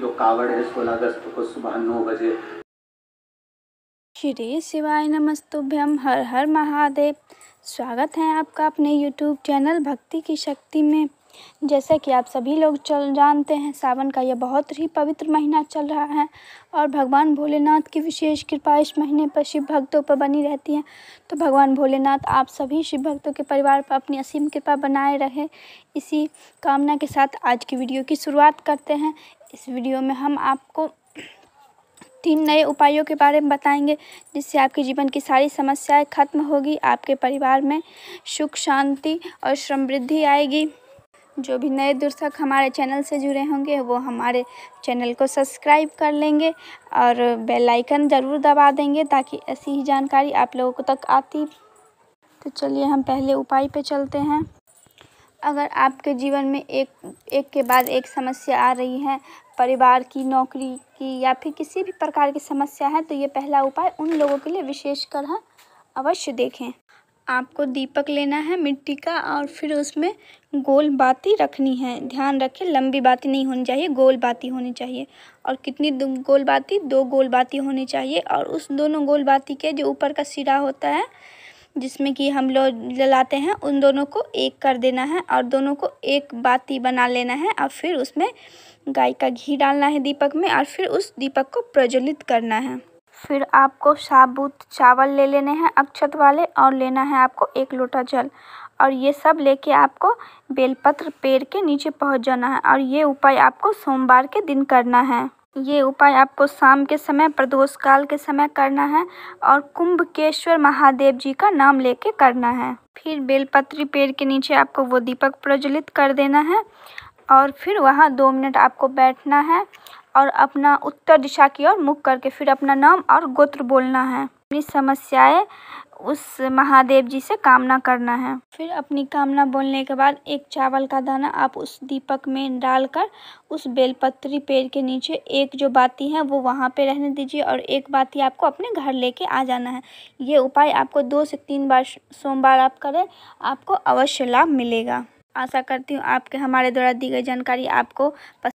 जो कावड़ है सोलह अगस्त को सुबह नौ बजे श्री शिवाय नमस्तुभ्यम हर हर महादेव स्वागत है आपका अपने YouTube चैनल भक्ति की शक्ति में जैसे कि आप सभी लोग चल जानते हैं सावन का यह बहुत ही पवित्र महीना चल रहा है और भगवान भोलेनाथ की विशेष कृपा इस महीने पर शिव भक्तों पर बनी रहती है तो भगवान भोलेनाथ आप सभी शिव भक्तों के परिवार पर अपनी असीम कृपा बनाए रहे इसी कामना के साथ आज की वीडियो की शुरुआत करते हैं इस वीडियो में हम आपको तीन नए उपायों के बारे में बताएंगे जिससे आपके जीवन की सारी समस्याएं खत्म होगी आपके परिवार में सुख शांति और समृद्धि आएगी जो भी नए दर्शक हमारे चैनल से जुड़े होंगे वो हमारे चैनल को सब्सक्राइब कर लेंगे और बेल आइकन ज़रूर दबा देंगे ताकि ऐसी ही जानकारी आप लोगों तक आती तो चलिए हम पहले उपाय पे चलते हैं अगर आपके जीवन में एक एक के बाद एक समस्या आ रही है परिवार की नौकरी की या फिर किसी भी प्रकार की समस्या है तो ये पहला उपाय उन लोगों के लिए विशेषकर अवश्य देखें आपको दीपक लेना है मिट्टी का और फिर उसमें गोल बाती रखनी है ध्यान रखें लंबी बाती नहीं होनी चाहिए गोल बाती होनी चाहिए और कितनी गोल बाती दो गोल बाती होनी चाहिए और उस दोनों गोल बाती के जो ऊपर का सिरा होता है जिसमें कि हम लोग जलाते हैं उन दोनों को एक कर देना है और दोनों को एक बाती बना लेना है और फिर उसमें गाय का घी डालना है दीपक में और फिर उस दीपक को प्रज्वलित करना है फिर आपको साबुत चावल ले लेने हैं अक्षत वाले और लेना है आपको एक लोटा जल और ये सब लेके आपको बेलपत्र पेड़ के नीचे पहुंच जाना है और ये उपाय आपको सोमवार के दिन करना है ये उपाय आपको शाम के समय प्रदोष काल के समय करना है और कुंभकेश्वर महादेव जी का नाम लेके करना है फिर बेलपत्री पेड़ के नीचे आपको वो दीपक प्रज्वलित कर देना है और फिर वहाँ दो मिनट आपको बैठना है और अपना उत्तर दिशा की ओर मुख करके फिर अपना नाम और गोत्र बोलना है अपनी समस्याएं उस महादेव जी से कामना करना है फिर अपनी कामना बोलने के बाद एक चावल का दाना आप उस दीपक में डालकर उस बेलपत्री पेड़ के नीचे एक जो बाती है वो वहाँ पे रहने दीजिए और एक बाती आपको अपने घर लेके आ जाना है ये उपाय आपको दो से तीन बार सोमवार आप करें आपको अवश्य लाभ मिलेगा आशा करती हूँ आपके हमारे द्वारा दी गई जानकारी आपको